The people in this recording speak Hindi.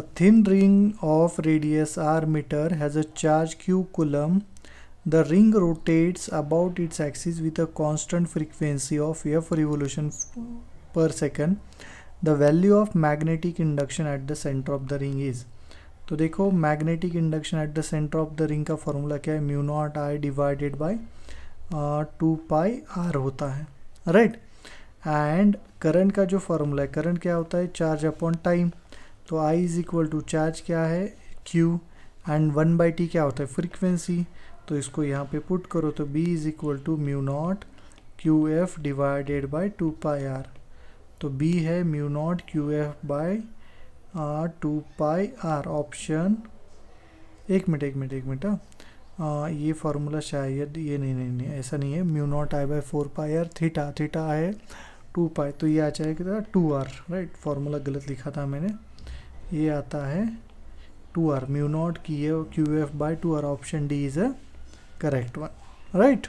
A thin ring of radius r meter has a charge q coulomb. The ring rotates about its axis with a constant frequency of f revolution per second. The value of magnetic induction at the center of the ring is तो देखो magnetic induction at the center of the ring का फॉर्मूला क्या है mu naught I divided by two pi R होता है राइट एंड करंट का जो फॉर्मूला है करंट क्या होता है चार्ज अपॉन टाइम तो I is equal to charge क्या है Q and one by T क्या होता है फ्रीक्वेंसी तो इसको यहाँ पे पुट करो तो B is equal to mu naught Q F divided by two pi R तो B है mu naught Q F by R two pi R option एक मिनट एक मिनट एक मिनट हाँ। uh, ये फार्मूला शायद ये नहीं नहीं नहीं ऐसा नहीं है mu naught I by four pi R theta theta है टू पाई तो ये आ जाएगा टू आर राइट फार्मूला गलत लिखा था मैंने ये आता है टू आर म्यू नॉट की Q F by two R option D is a correct one right